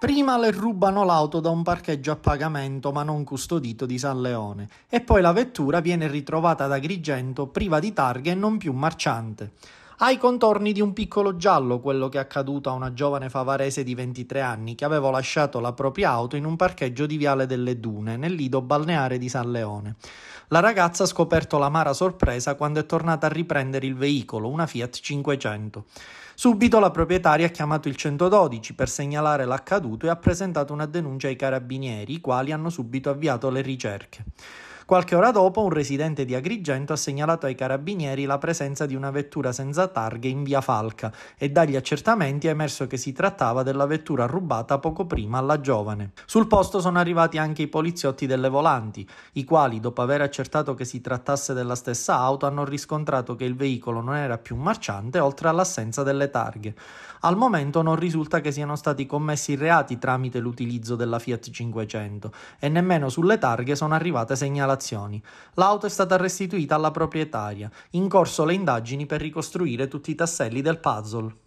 Prima le rubano l'auto da un parcheggio a pagamento ma non custodito di San Leone e poi la vettura viene ritrovata da Grigento priva di targhe e non più marciante. Ha i contorni di un piccolo giallo quello che è accaduto a una giovane favarese di 23 anni che aveva lasciato la propria auto in un parcheggio di Viale delle Dune, nel lido balneare di San Leone. La ragazza ha scoperto l'amara sorpresa quando è tornata a riprendere il veicolo, una Fiat 500. Subito la proprietaria ha chiamato il 112 per segnalare l'accaduto e ha presentato una denuncia ai carabinieri, i quali hanno subito avviato le ricerche. Qualche ora dopo un residente di Agrigento ha segnalato ai carabinieri la presenza di una vettura senza targhe in via Falca e dagli accertamenti è emerso che si trattava della vettura rubata poco prima alla giovane. Sul posto sono arrivati anche i poliziotti delle volanti, i quali dopo aver accertato che si trattasse della stessa auto hanno riscontrato che il veicolo non era più marciante oltre all'assenza delle targhe. Al momento non risulta che siano stati commessi reati tramite l'utilizzo della Fiat 500 e nemmeno sulle targhe sono arrivate segnalazioni segnalazioni. L'auto è stata restituita alla proprietaria, in corso le indagini per ricostruire tutti i tasselli del puzzle.